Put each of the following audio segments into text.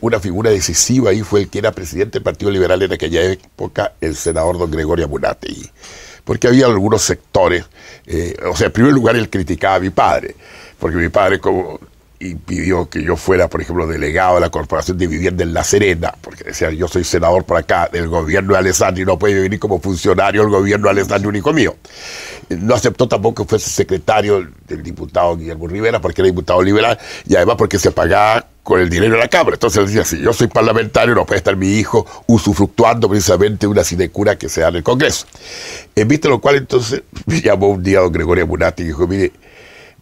una figura decisiva ahí fue el que era presidente del Partido Liberal en aquella época, el senador don Gregorio Amunate. Porque había algunos sectores, eh, o sea, en primer lugar él criticaba a mi padre, porque mi padre como impidió que yo fuera, por ejemplo, delegado de la Corporación de Vivienda en La Serena, porque decía, yo soy senador por acá del gobierno de y no puede venir como funcionario el gobierno de Alessandri, único mío. No aceptó tampoco que fuese secretario del diputado Guillermo Rivera, porque era diputado liberal, y además porque se pagaba con el dinero de la cabra. Entonces decía, si yo soy parlamentario, no puede estar mi hijo usufructuando precisamente una sinecura que se da en el Congreso. En vista de lo cual, entonces, me llamó un día don Gregorio Munati y dijo, mire,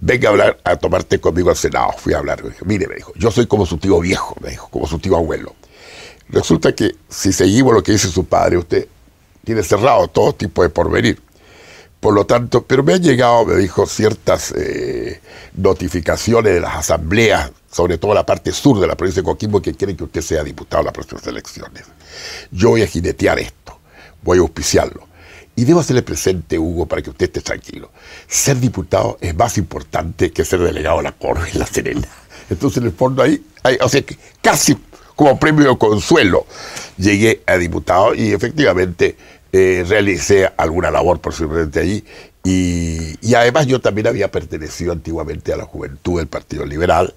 venga a hablar, a tomarte conmigo al Senado. Fui a hablar, me dijo, mire, me dijo, yo soy como su tío viejo, me dijo, como su tío abuelo. Resulta que si seguimos lo que dice su padre, usted tiene cerrado todo tipo de porvenir. Por lo tanto, pero me han llegado, me dijo, ciertas eh, notificaciones de las asambleas sobre todo la parte sur de la provincia de Coquimbo, que quiere que usted sea diputado en las próximas elecciones. Yo voy a jinetear esto, voy a auspiciarlo. Y debo hacerle presente, Hugo, para que usted esté tranquilo. Ser diputado es más importante que ser delegado a la Corte en La Serena. Entonces, en el fondo ahí, o casi como premio consuelo llegué a diputado y efectivamente eh, realicé alguna labor, por allí. Y, además yo también había pertenecido antiguamente a la juventud del Partido Liberal,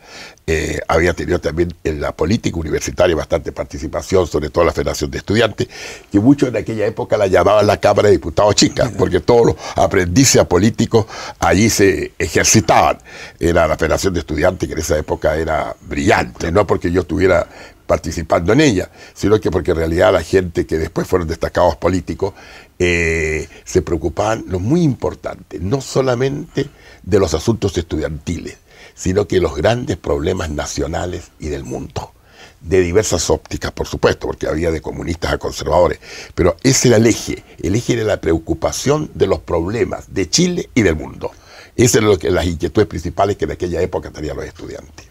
eh, había tenido también en la política universitaria bastante participación, sobre todo en la Federación de Estudiantes, que muchos en aquella época la llamaban la Cámara de Diputados Chicas, porque todos los aprendices políticos allí se ejercitaban. Era la Federación de Estudiantes que en esa época era brillante, no porque yo estuviera participando en ella, sino que porque en realidad la gente que después fueron destacados políticos eh, se preocupaban lo muy importante, no solamente de los asuntos estudiantiles, sino que los grandes problemas nacionales y del mundo de diversas ópticas, por supuesto, porque había de comunistas a conservadores, pero ese era el eje, el eje de la preocupación de los problemas de Chile y del mundo. Esas eran las inquietudes principales que en aquella época tenían los estudiantes.